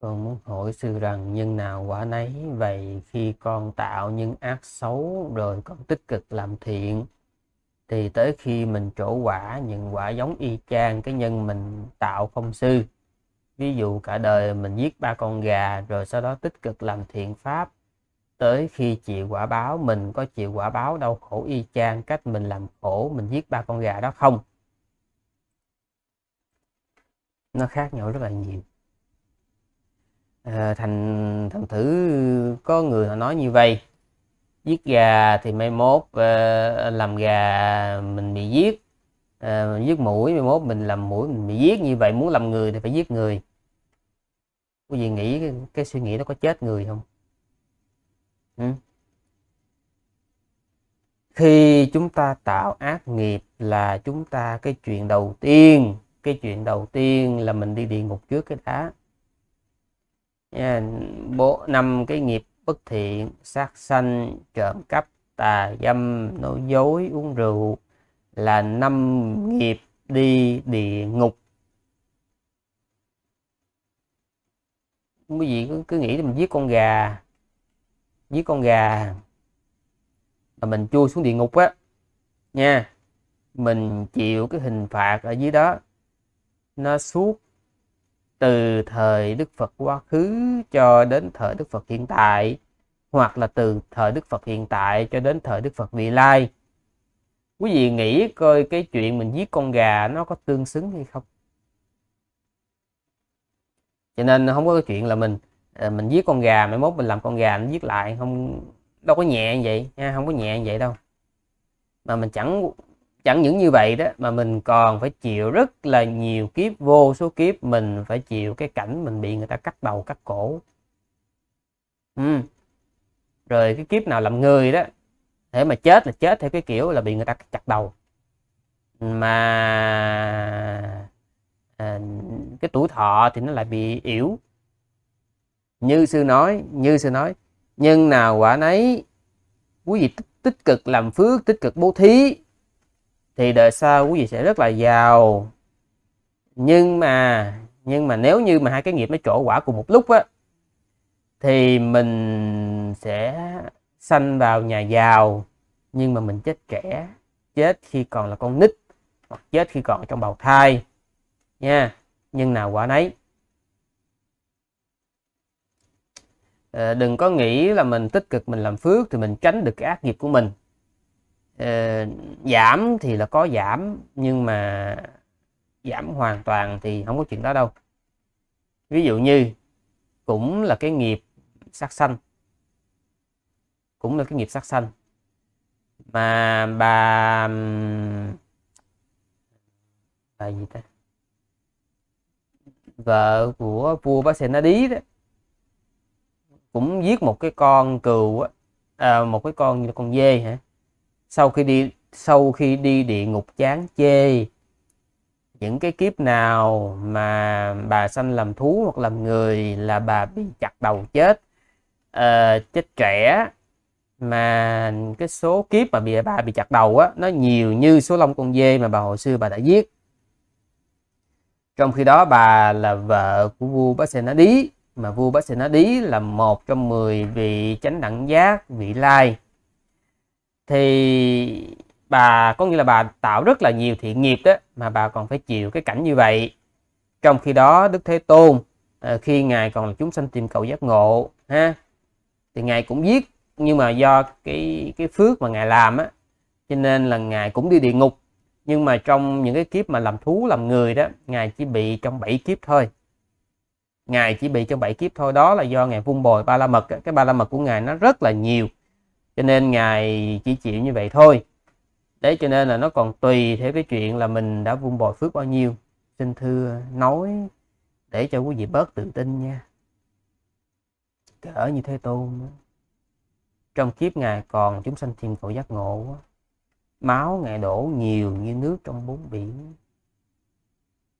con muốn hỏi sư rằng nhân nào quả nấy vậy khi con tạo nhân ác xấu rồi con tích cực làm thiện thì tới khi mình trổ quả những quả giống y chang cái nhân mình tạo không sư ví dụ cả đời mình giết ba con gà rồi sau đó tích cực làm thiện pháp tới khi chịu quả báo mình có chịu quả báo đau khổ y chang cách mình làm khổ mình giết ba con gà đó không nó khác nhau rất là nhiều Ờ, thành thành thử có người họ nói như vậy giết gà thì mai mốt à, làm gà mình bị giết à, giết mũi mai mốt mình làm mũi mình bị giết như vậy muốn làm người thì phải giết người quý vị nghĩ cái, cái suy nghĩ nó có chết người không ừ? khi chúng ta tạo ác nghiệp là chúng ta cái chuyện đầu tiên cái chuyện đầu tiên là mình đi địa ngục trước cái đá Dạ, bộ năm cái nghiệp bất thiện sát sanh trộm cắp tà dâm nói dối uống rượu là năm nghiệp đi địa ngục quý vị cứ, cứ nghĩ mình giết con gà giết con gà là mình chui xuống địa ngục á nha mình chịu cái hình phạt ở dưới đó nó suốt từ thời Đức Phật quá khứ cho đến thời Đức Phật hiện tại hoặc là từ thời Đức Phật hiện tại cho đến thời Đức Phật vị lai quý vị nghĩ coi cái chuyện mình giết con gà nó có tương xứng hay không cho nên không có cái chuyện là mình à, mình giết con gà mai mốt mình làm con gà nó giết lại không đâu có nhẹ như vậy nha không có nhẹ như vậy đâu mà mình chẳng chẳng những như vậy đó mà mình còn phải chịu rất là nhiều kiếp vô số kiếp mình phải chịu cái cảnh mình bị người ta cắt đầu cắt cổ ừ. rồi cái kiếp nào làm người đó thế mà chết là chết theo cái kiểu là bị người ta chặt đầu mà à, cái tuổi thọ thì nó lại bị yếu như sư nói như sư nói nhưng nào quả nấy quý vị tích cực làm phước tích cực bố thí thì đời sau quý vị sẽ rất là giàu nhưng mà nhưng mà nếu như mà hai cái nghiệp nó trổ quả cùng một lúc á thì mình sẽ sanh vào nhà giàu nhưng mà mình chết trẻ chết khi còn là con nít hoặc chết khi còn trong bào thai nha nhưng nào quả nấy ờ, đừng có nghĩ là mình tích cực mình làm phước thì mình tránh được cái ác nghiệp của mình Ờ, giảm thì là có giảm nhưng mà giảm hoàn toàn thì không có chuyện đó đâu ví dụ như cũng là cái nghiệp sát sanh cũng là cái nghiệp sát sanh mà bà bà gì ta vợ của vua bá sen đí đó cũng giết một cái con cừu á à, một cái con như con dê hả sau khi đi sau khi đi địa ngục chán chê những cái kiếp nào mà bà sanh làm thú hoặc làm người là bà bị chặt đầu chết uh, chết trẻ mà cái số kiếp mà bị bà bị chặt đầu á nó nhiều như số lông con dê mà bà hồi xưa bà đã giết trong khi đó bà là vợ của vua Bá Sê Đí mà vua Bá Sê Đí là một trong 10 vị chánh đẳng giác vị lai thì bà có nghĩa là bà tạo rất là nhiều thiện nghiệp đó mà bà còn phải chịu cái cảnh như vậy trong khi đó đức thế tôn ờ, khi ngài còn là chúng sanh tìm cầu giác ngộ ha thì ngài cũng giết nhưng mà do cái cái phước mà ngài làm á cho nên là ngài cũng đi địa ngục nhưng mà trong những cái kiếp mà làm thú làm người đó ngài chỉ bị trong bảy kiếp thôi ngài chỉ bị trong bảy kiếp thôi đó là do ngài vung bồi ba la mật cái ba la mật của ngài nó rất là nhiều cho nên ngài chỉ chịu như vậy thôi đấy cho nên là nó còn tùy theo cái chuyện là mình đã vun bồi phước bao nhiêu xin thưa nói để cho quý vị bớt tự tin nha cỡ như thế tôn trong kiếp ngài còn chúng sanh chìm khổ giác ngộ máu ngài đổ nhiều như nước trong bốn biển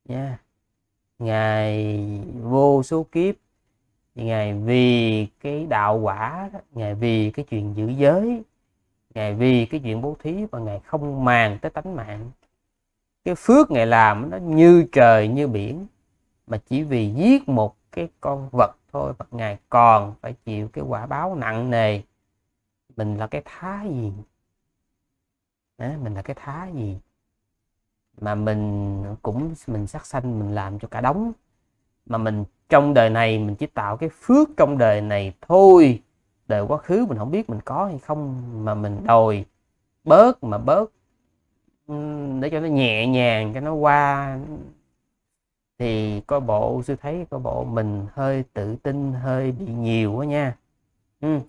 nha ngài vô số kiếp ngài vì cái đạo quả đó, ngài vì cái chuyện giữ giới ngài vì cái chuyện bố thí và ngài không màng tới tánh mạng cái phước ngài làm nó như trời như biển mà chỉ vì giết một cái con vật thôi mà ngài còn phải chịu cái quả báo nặng nề mình là cái thá gì đó, mình là cái thá gì mà mình cũng mình sát sanh mình làm cho cả đống mà mình trong đời này mình chỉ tạo cái phước trong đời này thôi đời quá khứ mình không biết mình có hay không mà mình đòi bớt mà bớt để cho nó nhẹ nhàng cho nó qua thì có bộ sư thấy có bộ mình hơi tự tin hơi bị nhiều quá nha ừ.